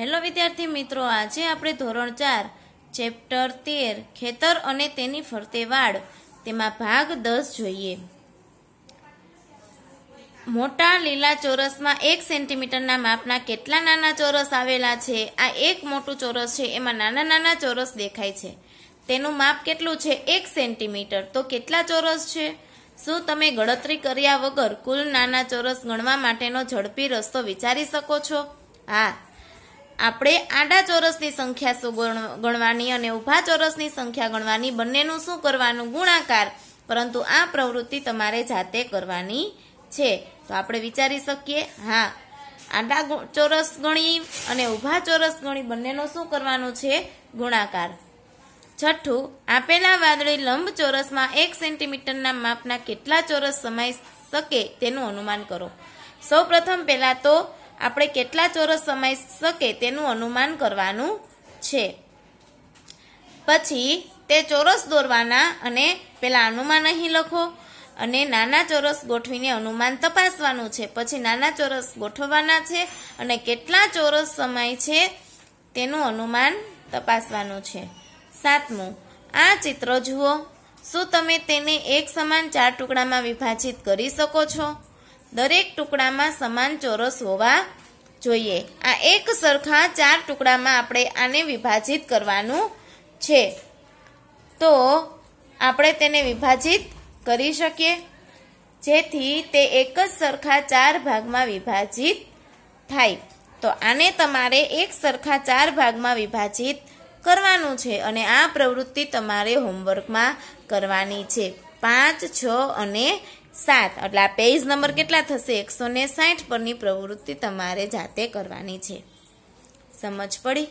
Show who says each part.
Speaker 1: hello વિદ્યાર્થી મિત્રો આજે આપણે ધોરણ ચાર ચેપ્ટર તેર ખેતર અને તેની ફરતે વાડ તેમાં ભાગ દસ જોઈએ મોટા લીલા ચોરસમાં એક સેન્ટીમીટરના માપના કેટલા નાના ચોરસ આવેલા છે આ એક મોટું ચોરસ છે એમાં નાના નાના ચોરસ દેખાય છે તેનું માપ કેટલું છે એક સેન્ટીમીટર તો કેટલા ચોરસ છે શું તમે ગણતરી કર્યા વગર કુલ નાના ચોરસ ગણવા માટેનો ઝડપી રસ્તો વિચારી શકો છો હા આપણે આડા ચોરસની સંખ્યા શું ગણવાની અને ઊભા ચોરસની સંખ્યા ગણવાની બંનેનું શું કરવાનું ગુણાકાર પરંતુ આ પ્રવૃત્તિ તમારે જાતે કરવાની છે તો આપણે વિચારી શકીએ હા આડા ચોરસ ગણી અને ઊભા ચોરસ ગણી બંનેનો શું કરવાનું છે ગુણાકાર છઠ્ઠું આપેલા વાદળી લંબ ચોરસમાં એક સેન્ટીમીટરના માપના કેટલા ચોરસ સમાઈ શકે તેનું અનુમાન કરો સૌ પ્રથમ પહેલાં તો આપણે કેટલા ચોરસ સમાઈ શકે તેનું અનુમાન કરવાનું છે પછી તે ચોરસ દોરવાના અને પેલા અનુમાન અહીં લખો અને નાના ચોરસ ગોઠવીને અનુમાન તપાસવાનું છે પછી નાના ચોરસ ગોઠવવાના છે અને કેટલા ચોરસ સમય છે તેનું અનુમાન તપાસવાનું છે સાતમું આ ચિત્ર જુઓ શું તમે તેને એક સમાન ચાર ટુકડામાં વિભાજિત કરી શકો છો દરેક ટુકડામાં સમાન ચોરસ હોવા જોઈએ આ એક સરખા ચાર ટુકડામાં આપણે આને વિભાજિત કરવાનું છે તો આપણે તેને વિભાજિત કરી શકીએ જેથી તે એક જ સરખા ચાર ભાગમાં વિભાજિત થાય તો આને તમારે એક સરખા ચાર ભાગમાં વિભાજિત કરવાનું છે અને આ પ્રવૃત્તિ તમારે હોમવર્કમાં કરવાની છે પાંચ છ અને સાત એટલે આ પેજ નંબર કેટલા થશે એકસો ને સાઠ પરની પ્રવૃત્તિ તમારે જાતે કરવાની છે સમજ પડી